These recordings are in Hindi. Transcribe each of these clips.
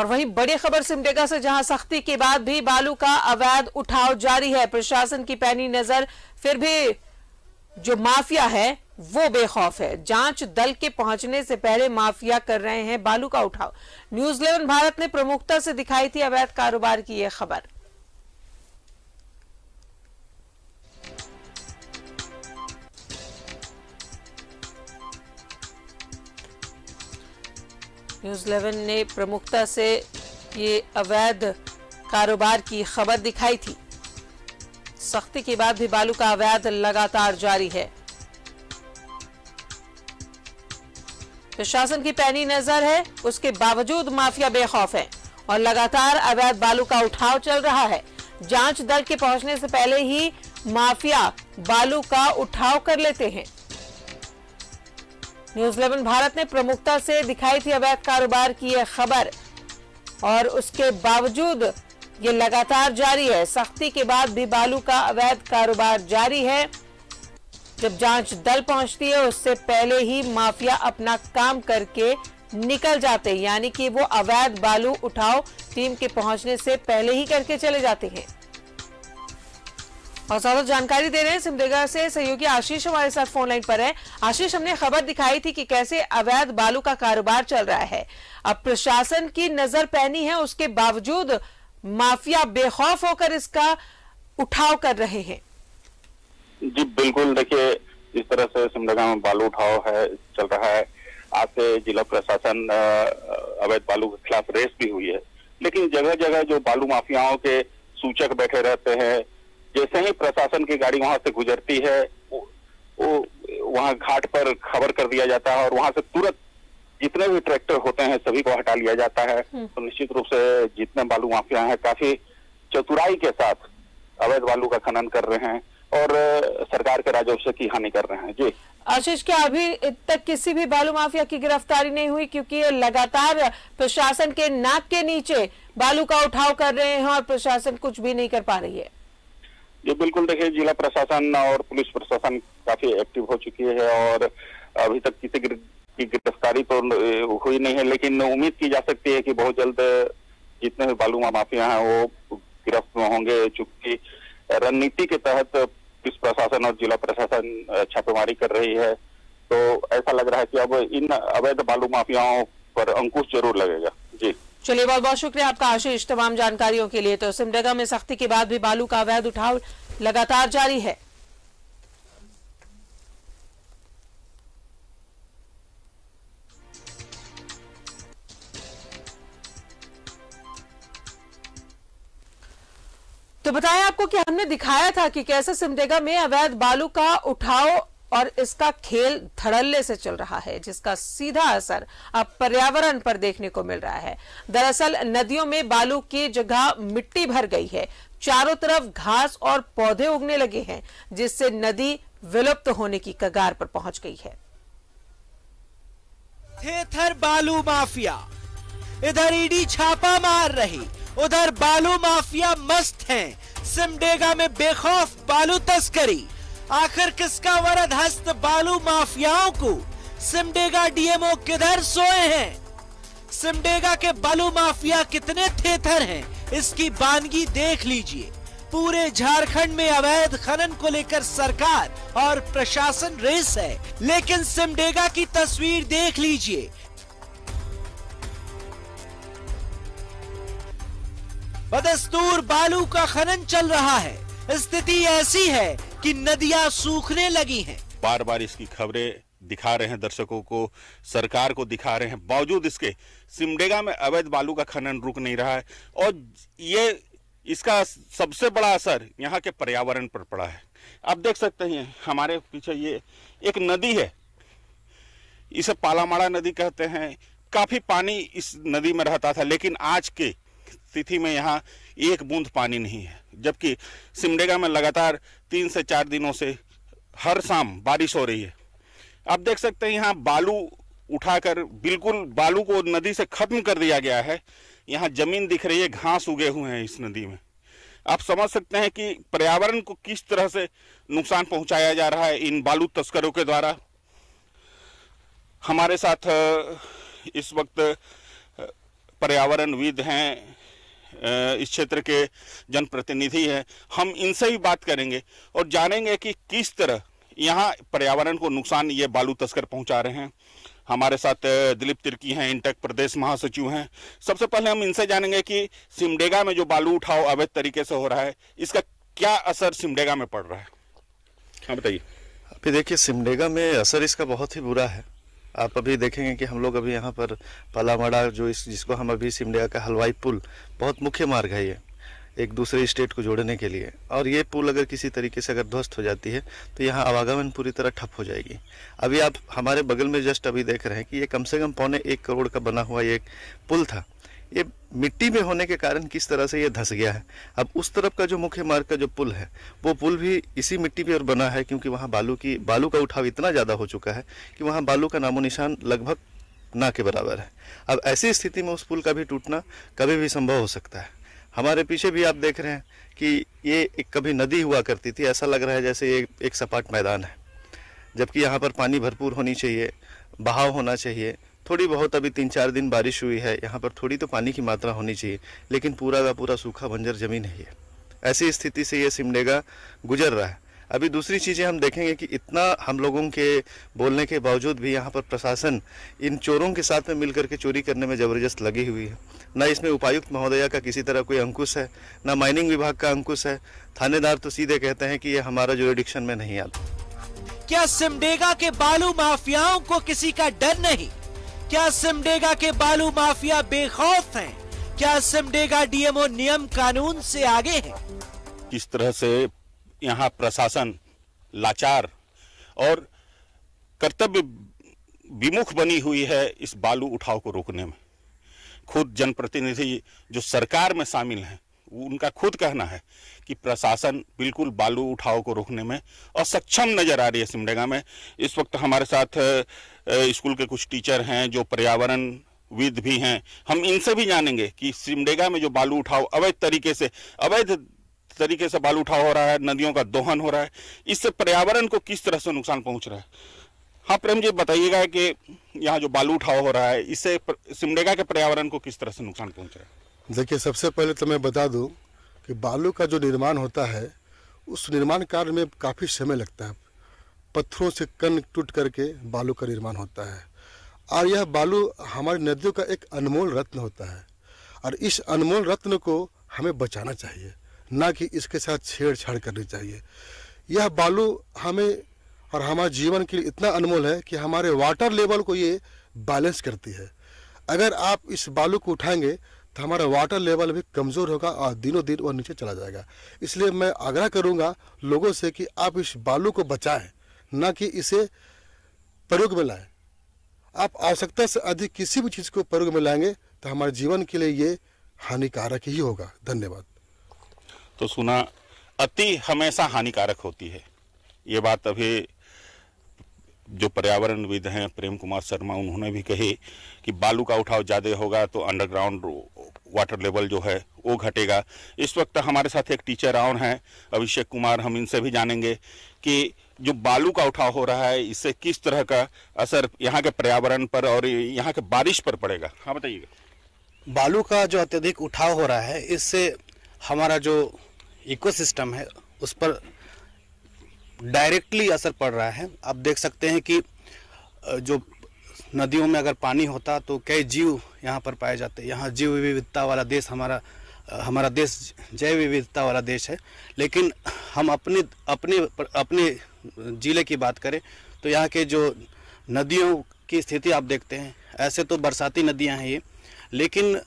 और वहीं बड़ी खबर सिमडेगा से जहां सख्ती के बाद भी बालू का अवैध उठाव जारी है प्रशासन की पैनी नजर फिर भी जो माफिया है वो बेखौफ है जांच दल के पहुंचने से पहले माफिया कर रहे हैं बालू का उठाव न्यूज इलेवन भारत ने प्रमुखता से दिखाई थी अवैध कारोबार की यह खबर न्यूज़ 11 ने प्रमुखता से ये अवैध कारोबार की खबर दिखाई थी सख्ती के बाद भी बालू का अवैध लगातार जारी है प्रशासन की पैनी नजर है उसके बावजूद माफिया बेखौफ है और लगातार अवैध बालू का उठाव चल रहा है जांच दल के पहुंचने से पहले ही माफिया बालू का उठाव कर लेते हैं न्यूज इलेवन भारत ने प्रमुखता से दिखाई थी अवैध कारोबार की यह खबर और उसके बावजूद ये लगातार जारी है सख्ती के बाद भी बालू का अवैध कारोबार जारी है जब जांच दल पहुंचती है उससे पहले ही माफिया अपना काम करके निकल जाते यानी कि वो अवैध बालू उठाओ टीम के पहुंचने से पहले ही करके चले जाते हैं और ज्यादा जानकारी दे रहे हैं सिमडेगा से सहयोगी आशीष हमारे साथ फोन लाइन पर है आशीष हमने खबर दिखाई थी कि कैसे अवैध बालू का कारोबार चल रहा है अब प्रशासन की नजर पैनी है उसके बावजूद माफिया बेखौफ होकर इसका उठाव कर रहे हैं जी बिल्कुल देखिए इस तरह से सिमडेगा में बालू उठाव है चल रहा है आज से जिला प्रशासन अवैध बालू के खिलाफ रेस भी हुई है लेकिन जगह जगह जो बालू माफियाओं के सूचक बैठे रहते हैं जैसे ही प्रशासन की गाड़ी वहां से गुजरती है वो, वहां घाट पर खबर कर दिया जाता है और वहां से तुरंत जितने भी ट्रैक्टर होते हैं सभी को हटा लिया जाता है हम्म। तो निश्चित रूप से जितने बालू माफिया हैं काफी चतुराई के साथ अवैध बालू का खनन कर रहे हैं और सरकार के राजस्व की हानि कर रहे हैं जी आशीष क्या अभी तक किसी भी बालू माफिया की गिरफ्तारी नहीं हुई क्योंकि लगातार प्रशासन के नाक के नीचे बालू का उठाव कर रहे हैं और प्रशासन कुछ भी नहीं कर पा रही है जी बिल्कुल देखिए जिला प्रशासन और पुलिस प्रशासन काफी एक्टिव हो चुकी है और अभी तक किसी की गिरफ्तारी तो हुई नहीं है लेकिन उम्मीद की जा सकती है कि बहुत जल्द जितने भी बालूमा माफिया हैं वो गिरफ्त में होंगे चूंकि रणनीति के तहत पुलिस प्रशासन और जिला प्रशासन छापेमारी कर रही है तो ऐसा लग रहा है कि अब इन अवैध बालू माफियाओं पर अंकुश जरूर लगेगा जी चलिए बहुत बहुत शुक्रिया आपका आशीष तमाम जानकारियों के लिए तो सिमडेगा में सख्ती के बाद भी बालू का अवैध उठाव लगातार जारी है तो बताया आपको कि हमने दिखाया था कि कैसे सिमडेगा में अवैध बालू का उठाव और इसका खेल धड़ल्ले से चल रहा है जिसका सीधा असर अब पर्यावरण पर देखने को मिल रहा है दरअसल नदियों में बालू की जगह मिट्टी भर गई है चारों तरफ घास और पौधे उगने लगे हैं जिससे नदी विलुप्त होने की कगार पर पहुंच गई है थेथर बालू माफिया इधर ईडी छापा मार रही उधर बालू माफिया मस्त हैं सिमडेगा में बेखौफ बालू तस्करी आखिर किसका वरद हस्त बालू माफियाओं को सिमडेगा डीएमओ किधर सोए हैं सिमडेगा के बालू माफिया कितने थेथर हैं इसकी बानगी देख लीजिए पूरे झारखंड में अवैध खनन को लेकर सरकार और प्रशासन रेस है लेकिन सिमडेगा की तस्वीर देख लीजिए बदस्तूर बालू का खनन चल रहा है स्थिति ऐसी है कि नदियां सूखने लगी हैं बार बार इसकी खबरें दिखा रहे हैं दर्शकों को सरकार को दिखा रहे हैं बावजूद इसके सिमडेगा में अवैध बालू का खनन रुक नहीं रहा है और ये इसका सबसे बड़ा असर यहाँ के पर्यावरण पर पड़ा है आप देख सकते हैं हमारे पीछे ये एक नदी है इसे पालामाड़ा नदी कहते हैं काफ़ी पानी इस नदी में रहता था लेकिन आज के स्थिति में यहाँ एक बूंद पानी नहीं है जबकि सिमडेगा में लगातार तीन से चार दिनों से हर शाम बारिश हो रही है आप देख सकते हैं यहाँ बालू उठाकर बिल्कुल बालू को नदी से ख़त्म कर दिया गया है यहाँ ज़मीन दिख रही है घास उगे हुए हैं इस नदी में आप समझ सकते हैं कि पर्यावरण को किस तरह से नुकसान पहुंचाया जा रहा है इन बालू तस्करों के द्वारा हमारे साथ इस वक्त पर्यावरणविद हैं इस क्षेत्र के जनप्रतिनिधि हैं हम इनसे ही बात करेंगे और जानेंगे कि किस तरह यहाँ पर्यावरण को नुकसान ये बालू तस्कर पहुँचा रहे हैं हमारे साथ दिलीप तिर्की हैं इंटेक प्रदेश महासचिव हैं सबसे पहले हम इनसे जानेंगे कि सिमडेगा में जो बालू उठाव अवैध तरीके से हो रहा है इसका क्या असर सिमडेगा में पड़ रहा है हाँ बताइए अभी देखिए सिमडेगा में असर इसका बहुत ही बुरा है आप अभी देखेंगे कि हम लोग अभी यहाँ पर पलामड़ा जो इस जिसको हम अभी सिमडिया का हलवाई पुल बहुत मुख्य मार्ग है ये एक दूसरे स्टेट को जोड़ने के लिए और ये पुल अगर किसी तरीके से अगर ध्वस्त हो जाती है तो यहाँ आवागमन पूरी तरह ठप हो जाएगी अभी आप हमारे बगल में जस्ट अभी देख रहे हैं कि ये कम से कम पौने एक करोड़ का बना हुआ ये एक पुल था ये मिट्टी में होने के कारण किस तरह से ये धंस गया है अब उस तरफ का जो मुख्य मार्ग का जो पुल है वो पुल भी इसी मिट्टी पर बना है क्योंकि वहाँ बालू की बालू का उठाव इतना ज़्यादा हो चुका है कि वहाँ बालू का नामो निशान लगभग ना के बराबर है अब ऐसी स्थिति में उस पुल का भी टूटना कभी भी संभव हो सकता है हमारे पीछे भी आप देख रहे हैं कि ये एक कभी नदी हुआ करती थी ऐसा लग रहा है जैसे ये एक सपाट मैदान है जबकि यहाँ पर पानी भरपूर होनी चाहिए बहाव होना चाहिए थोड़ी बहुत अभी तीन चार दिन बारिश हुई है यहाँ पर थोड़ी तो पानी की मात्रा होनी चाहिए लेकिन पूरा का पूरा सूखा बंजर ज़मीन है ऐसी स्थिति से ये सिमडेगा गुजर रहा है अभी दूसरी चीज़ें हम देखेंगे कि इतना हम लोगों के बोलने के बावजूद भी यहाँ पर प्रशासन इन चोरों के साथ में मिल करके चोरी करने में ज़बरदस्त लगी हुई है ना इसमें उपायुक्त महोदया का किसी तरह कोई अंकुश है ना माइनिंग विभाग का अंकुश है थानेदार तो सीधे कहते हैं कि ये हमारा जो एडिक्शन में नहीं आता क्या सिमडेगा के बालू माफियाओं को किसी का डर नहीं क्या सिमडेगा के बालू माफिया बेखौफ हैं? क्या सिमडेगा डीएमओ नियम कानून से आगे है किस तरह से यहाँ प्रशासन लाचार और कर्तव्य विमुख बनी हुई है इस बालू उठाव को रोकने में खुद जनप्रतिनिधि जो सरकार में शामिल हैं उनका खुद कहना है कि प्रशासन बिल्कुल बालू उठाव को रोकने में असक्षम नज़र आ रही है सिमडेगा में इस वक्त हमारे साथ स्कूल के कुछ टीचर हैं जो पर्यावरण विद भी हैं हम इनसे भी जानेंगे कि सिमडेगा में जो बालू उठाव अवैध तरीके से अवैध तरीके से बालू उठाव हो रहा है नदियों का दोहन हो रहा है इससे पर्यावरण को किस तरह से नुकसान पहुंच रहा है हाँ प्रेम जी बताइएगा कि यहाँ जो बालू उठाव हो रहा है इससे सिमडेगा के पर्यावरण को किस तरह से नुकसान पहुंच रहा है देखिए सबसे पहले तो मैं बता दूं कि बालू का जो निर्माण होता है उस निर्माण कार्य में काफ़ी समय लगता है पत्थरों से कन टूट करके बालू का निर्माण होता है और यह बालू हमारी नदियों का एक अनमोल रत्न होता है और इस अनमोल रत्न को हमें बचाना चाहिए ना कि इसके साथ छेड़छाड़ करनी चाहिए यह बालू हमें और हमारे जीवन के लिए इतना अनमोल है कि हमारे वाटर लेवल को ये बैलेंस करती है अगर आप इस बालू को उठाएंगे तो हमारा वाटर लेवल भी कमज़ोर होगा और दिनों दिन वह नीचे चला जाएगा इसलिए मैं आग्रह करूँगा लोगों से कि आप इस बालू को बचाएं ना कि इसे प्रयोग में लाएं आप आवश्यकता से अधिक किसी भी चीज़ को प्रयोग में लाएंगे तो हमारे जीवन के लिए ये हानिकारक ही होगा धन्यवाद तो सुना अति हमेशा हानिकारक होती है ये बात अभी जो पर्यावरणविद हैं प्रेम कुमार शर्मा उन्होंने भी कही कि बालू का उठाव ज़्यादा होगा तो अंडरग्राउंड वाटर लेवल जो है वो घटेगा इस वक्त हमारे साथ एक टीचर और हैं अभिषेक कुमार हम इनसे भी जानेंगे कि जो बालू का उठाव हो रहा है इससे किस तरह का असर यहाँ के पर्यावरण पर और यहाँ के बारिश पर पड़ेगा हाँ बताइएगा बालू का जो अत्यधिक उठाव हो रहा है इससे हमारा जो इकोसिस्टम है उस पर डायरेक्टली असर पड़ रहा है आप देख सकते हैं कि जो नदियों में अगर पानी होता तो कई जीव यहाँ पर पाए जाते यहाँ जीव विविधता वाला देश हमारा हमारा देश जैव विविधता वाला देश है लेकिन हम अपने अपने अपने ज़िले की बात करें तो यहाँ के जो नदियों की स्थिति आप देखते हैं ऐसे तो बरसाती नदियाँ हैं ये लेकिन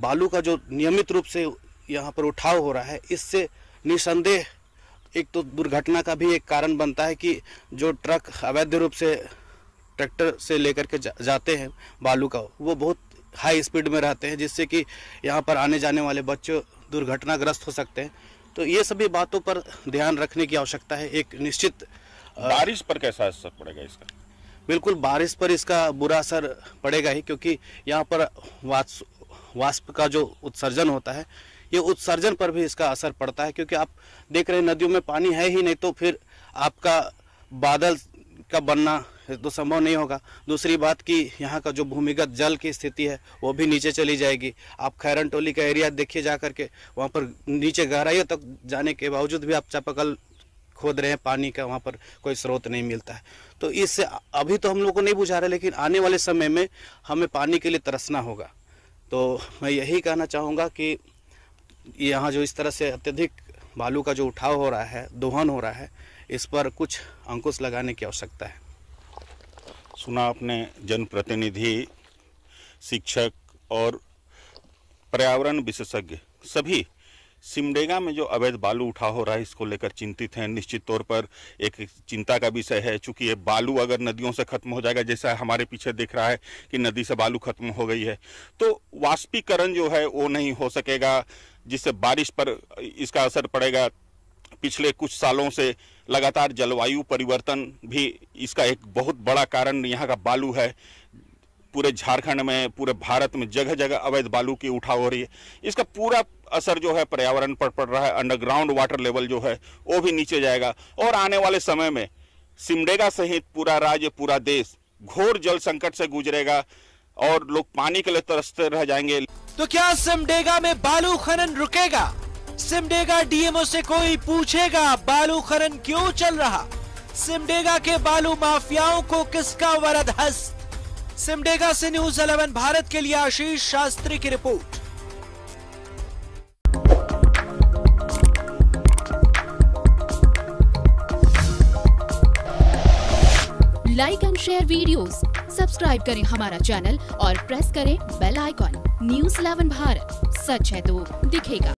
बालू का जो नियमित रूप से यहाँ पर उठाव हो रहा है इससे निसंदेह एक तो दुर्घटना का भी एक कारण बनता है कि जो ट्रक अवैध रूप से ट्रैक्टर से लेकर के जा, जाते हैं बालू का वो बहुत हाई स्पीड में रहते हैं जिससे कि यहाँ पर आने जाने वाले बच्चों दुर्घटनाग्रस्त हो सकते हैं तो ये सभी बातों पर ध्यान रखने की आवश्यकता है एक निश्चित बारिश पर कैसा असर पड़ेगा इसका बिल्कुल बारिश पर इसका बुरा असर पड़ेगा ही क्योंकि यहाँ पर वाष्प का जो उत्सर्जन होता है ये उत्सर्जन पर भी इसका असर पड़ता है क्योंकि आप देख रहे हैं नदियों में पानी है ही नहीं तो फिर आपका बादल का बनना तो संभव नहीं होगा दूसरी बात कि यहाँ का जो भूमिगत जल की स्थिति है वो भी नीचे चली जाएगी आप खैरन टोली का एरिया देखिए जा करके वहाँ पर नीचे गहराइयों तक जाने के बावजूद भी आप चापाकल खोद रहे हैं पानी का वहाँ पर कोई स्रोत नहीं मिलता है तो इससे अभी तो हम लोग को नहीं बुझा रहे लेकिन आने वाले समय में हमें पानी के लिए तरसना होगा तो मैं यही कहना चाहूँगा कि यहाँ जो इस तरह से अत्यधिक बालू का जो उठाव हो रहा है दोहन हो रहा है इस पर कुछ अंकुश लगाने की आवश्यकता है सुना आपने जनप्रतिनिधि शिक्षक और पर्यावरण विशेषज्ञ सभी सिमडेगा में जो अवैध बालू उठा हो रहा है इसको लेकर चिंतित हैं निश्चित तौर पर एक चिंता का विषय है चूंकि ये बालू अगर नदियों से खत्म हो जाएगा जैसा हमारे पीछे दिख रहा है कि नदी से बालू खत्म हो गई है तो वाष्पीकरण जो है वो नहीं हो सकेगा जिससे बारिश पर इसका असर पड़ेगा पिछले कुछ सालों से लगातार जलवायु परिवर्तन भी इसका एक बहुत बड़ा कारण यहाँ का बालू है पूरे झारखंड में पूरे भारत में जगह जगह अवैध बालू की उठाव हो रही है इसका पूरा असर जो है पर्यावरण पर पड़ रहा है अंडरग्राउंड वाटर लेवल जो है वो भी नीचे जाएगा और आने वाले समय में सिमडेगा सहित पूरा राज्य पूरा देश घोर जल संकट से गुजरेगा और लोग पानी के लिए तरसते रह जाएंगे तो क्या सिमडेगा में बालू खनन रुकेगा सिमडेगा डीएमओ से कोई पूछेगा बालू खनन क्यों चल रहा सिमडेगा के बालू माफियाओं को किसका वरद हस्त सिमडेगा से न्यूज इलेवन भारत के लिए आशीष शास्त्री की report like and share videos, subscribe करें हमारा चैनल और प्रेस करें bell icon news eleven Bharat सच है तो दिखेगा